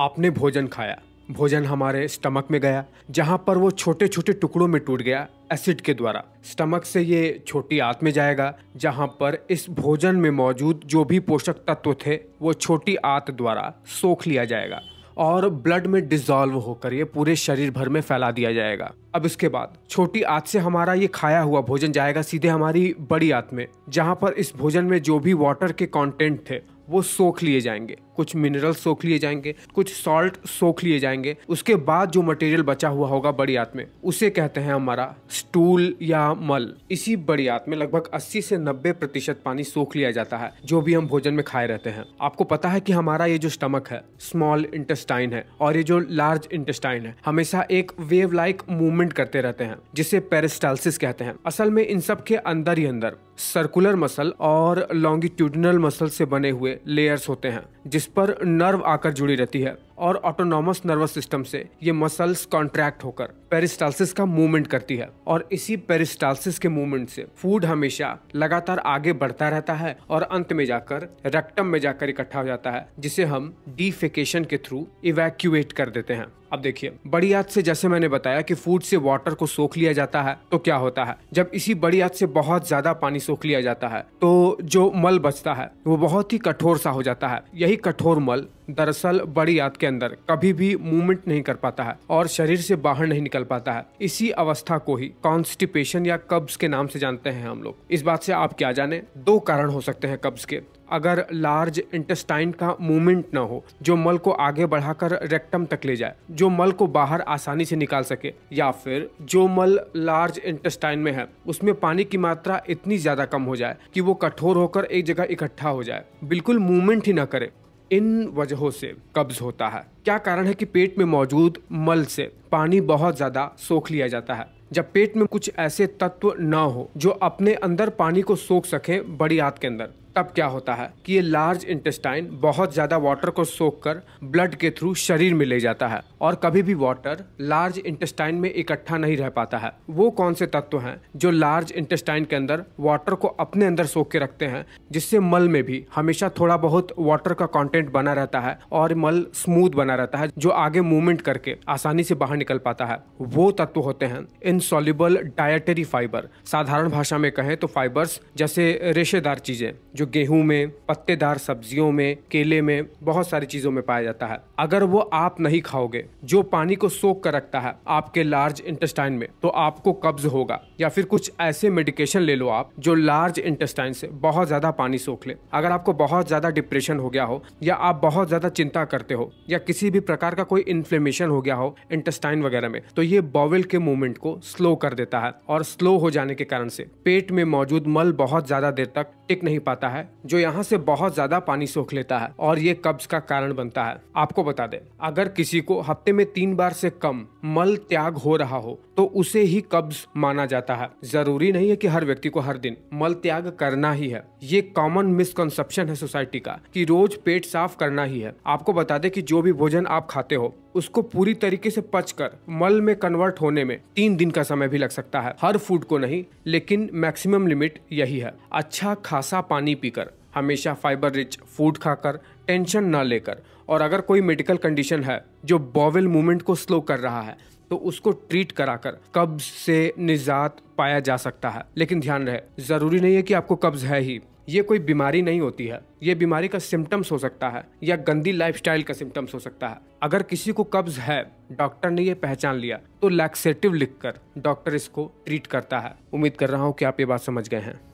आपने भोजन खाया भोजन हमारे स्टमक में गया जहाँ पर वो छोटे छोटे टुकड़ों में टूट गया एसिड के द्वारा स्टमक से ये छोटी आत में जाएगा जहाँ पर इस भोजन में मौजूद जो भी पोषक तत्व थे वो छोटी आत द्वारा सोख लिया जाएगा और ब्लड में डिजॉल्व होकर ये पूरे शरीर भर में फैला दिया जाएगा अब इसके बाद छोटी आत से हमारा ये खाया हुआ भोजन जाएगा सीधे हमारी बड़ी आत में जहाँ पर इस भोजन में जो भी वाटर के कॉन्टेंट थे वो सोख लिए जाएंगे कुछ मिनरल सोख लिए जाएंगे कुछ सॉल्ट सोख लिए जाएंगे उसके बाद जो मटेरियल बचा हुआ होगा बड़ी आत में उसे कहते हैं हमारा स्टूल या मल इसी बड़ी आत में लगभग 80 से 90 प्रतिशत पानी सोख लिया जाता है जो भी हम भोजन में खाए रहते हैं आपको पता है कि हमारा ये जो स्टमक है स्मॉल इंटेस्टाइन है और ये जो लार्ज इंटेस्टाइन है हमेशा एक वेव लाइक मूवमेंट करते रहते हैं जिसे पेरिस्टालसिस कहते हैं असल में इन सब के अंदर ही अंदर सर्कुलर मसल और लॉन्गिट्यूडनल मसल से बने हुए लेयर्स होते हैं जिस पर नर्व आकर जुड़ी रहती है और ऑटोनॉमस नर्वस सिस्टम से ये मसल्स कॉन्ट्रैक्ट होकर पेरिस्टालसिस का मूवमेंट करती है और इसी पेरिस्टालसिस के मूवमेंट से फूड हमेशा लगातार आगे बढ़ता रहता है और अंत में जाकर रेक्टम में जाकर इकट्ठा हो जाता है जिसे हम डिफिकेशन के थ्रू इवेक्यूएट कर देते हैं अब देखिए बड़ी याद से जैसे मैंने बताया कि फूड से वाटर को सोख लिया जाता है तो क्या होता है जब इसी बड़ी याद से बहुत ज्यादा पानी सोख लिया जाता है तो जो मल बचता है वो बहुत ही कठोर सा हो जाता है यही कठोर मल दरअसल बड़ी याद के अंदर कभी भी मूवमेंट नहीं कर पाता है और शरीर से बाहर नहीं निकल पाता है इसी अवस्था को ही कॉन्स्टिपेशन या कब्ज के नाम से जानते हैं हम लोग इस बात से आप क्या जाने दो कारण हो सकते हैं कब्ज के अगर लार्ज इंटेस्टाइन का मूवमेंट ना हो जो मल को आगे बढ़ाकर रेक्टम तक ले जाए जो मल को बाहर आसानी से निकाल सके या फिर जो मल लार्ज इंटेस्टाइन में है उसमें पानी की मात्रा इतनी ज्यादा कम हो जाए कि वो कठोर होकर एक जगह इकट्ठा हो जाए बिल्कुल मूवमेंट ही ना करे इन वजहों से कब्ज होता है क्या कारण है कि पेट में मौजूद मल से पानी बहुत ज़्यादा सोख लिया जाता है जब पेट में कुछ ऐसे तत्व ना हो जो अपने अंदर पानी को सोख सके बड़ी आंत के अंदर तब क्या होता है कि ये लार्ज इंटेस्टाइन बहुत ज़्यादा वाटर को सोख कर ब्लड के थ्रू शरीर में ले जाता है और कभी भी वाटर लार्ज इंटेस्टाइन में इकट्ठा नहीं रह पाता है वो कौन से तत्व हैं जो लार्ज इंटेस्टाइन के अंदर वाटर को अपने अंदर सोख के रखते हैं जिससे मल में भी हमेशा थोड़ा बहुत वाटर का कॉन्टेंट बना रहता है और मल स्मूथ बना रहता है जो आगे मूवमेंट करके आसानी से बाहर निकल पाता है वो तत्व होते हैं इनसॉल्युबल डायटरी फाइबर साधारण भाषा में कहें तो फाइबर्स जैसे रेशेदार चीजें जो गेहूं में पत्तेदार सब्जियों में केले में बहुत सारी चीजों में पाया जाता है अगर वो आप नहीं खाओगे जो पानी को सोख कर रखता है आपके लार्ज इंटेस्टाइन में तो आपको कब्ज होगा या फिर कुछ ऐसे मेडिकेशन ले लो आप जो लार्ज इंटेस्टाइन से बहुत ज्यादा पानी सोख ले अगर आपको बहुत ज्यादा डिप्रेशन हो गया हो या आप बहुत ज्यादा चिंता करते हो या किसी भी प्रकार का कोई इन्फ्लेमेशन हो गया हो इंटेस्टाइन वगैरह में तो ये बॉवेल के मूवमेंट को स्लो कर देता है और स्लो हो जाने के कारण से पेट में मौजूद मल बहुत ज्यादा देर तक टिक नहीं पाता है जो यहाँ से बहुत ज्यादा पानी सोख लेता है और ये कब्ज का कारण बनता है आपको बता दें अगर किसी को हफ्ते में तीन बार से कम मल त्याग हो रहा हो तो उसे ही कब्ज माना जाता है जरूरी नहीं है कि हर व्यक्ति को हर दिन मल त्याग करना ही है ये कॉमन मिसकंसेप्शन है सोसाइटी का कि रोज पेट साफ करना ही है आपको बता दें कि जो भी भोजन आप खाते हो उसको पूरी तरीके से पचकर मल में कन्वर्ट होने में तीन दिन का समय भी लग सकता है हर फूड को नहीं लेकिन मैक्सिमम लिमिट यही है अच्छा खासा पानी पीकर हमेशा फाइबर रिच फूड खाकर टेंशन ना लेकर और अगर कोई मेडिकल कंडीशन है जो बॉवेल मूवमेंट को स्लो कर रहा है तो उसको ट्रीट कराकर कब्ज से निजात पाया जा सकता है लेकिन ध्यान रहे ज़रूरी नहीं है कि आपको कब्ज है ही ये कोई बीमारी नहीं होती है ये बीमारी का सिम्टम्स हो सकता है या गंदी लाइफस्टाइल का सिम्टम्स हो सकता है अगर किसी को कब्ज है डॉक्टर ने ये पहचान लिया तो लैक्सेटिव लिखकर डॉक्टर इसको ट्रीट करता है उम्मीद कर रहा हूँ कि आप ये बात समझ गए हैं